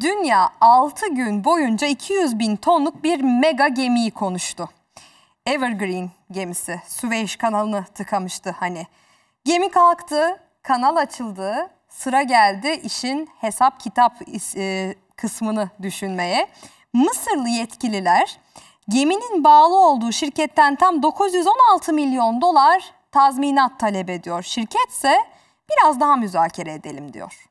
Dünya 6 gün boyunca 200 bin tonluk bir mega gemiyi konuştu. Evergreen gemisi Süveyş kanalını tıkamıştı hani. Gemi kalktı, kanal açıldı, sıra geldi işin hesap kitap e, kısmını düşünmeye. Mısırlı yetkililer geminin bağlı olduğu şirketten tam 916 milyon dolar tazminat talep ediyor. Şirket ise biraz daha müzakere edelim diyor.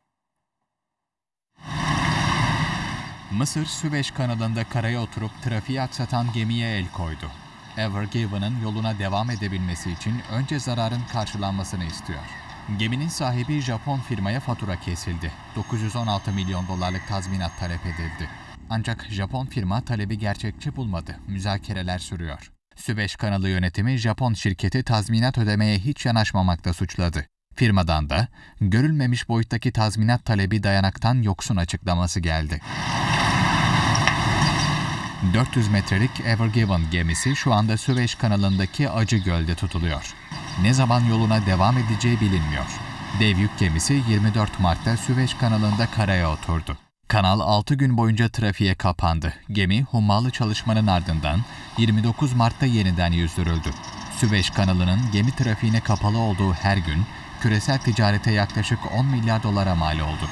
Mısır, Süveyş kanalında karaya oturup trafiği aksatan gemiye el koydu. Ever Given'ın yoluna devam edebilmesi için önce zararın karşılanmasını istiyor. Geminin sahibi Japon firmaya fatura kesildi. 916 milyon dolarlık tazminat talep edildi. Ancak Japon firma talebi gerçekçi bulmadı. Müzakereler sürüyor. Süveyş kanalı yönetimi Japon şirketi tazminat ödemeye hiç yanaşmamakta suçladı. Firmadan da görülmemiş boyuttaki tazminat talebi dayanaktan yoksun açıklaması geldi. 400 metrelik Ever Given gemisi şu anda Süveyş kanalındaki Acı Göl'de tutuluyor. Ne zaman yoluna devam edeceği bilinmiyor. Dev yük gemisi 24 Mart'ta Süveyş kanalında karaya oturdu. Kanal 6 gün boyunca trafiğe kapandı. Gemi hummalı çalışmanın ardından 29 Mart'ta yeniden yüzdürüldü. Süveyş kanalının gemi trafiğine kapalı olduğu her gün küresel ticarete yaklaşık 10 milyar dolara mal oldu.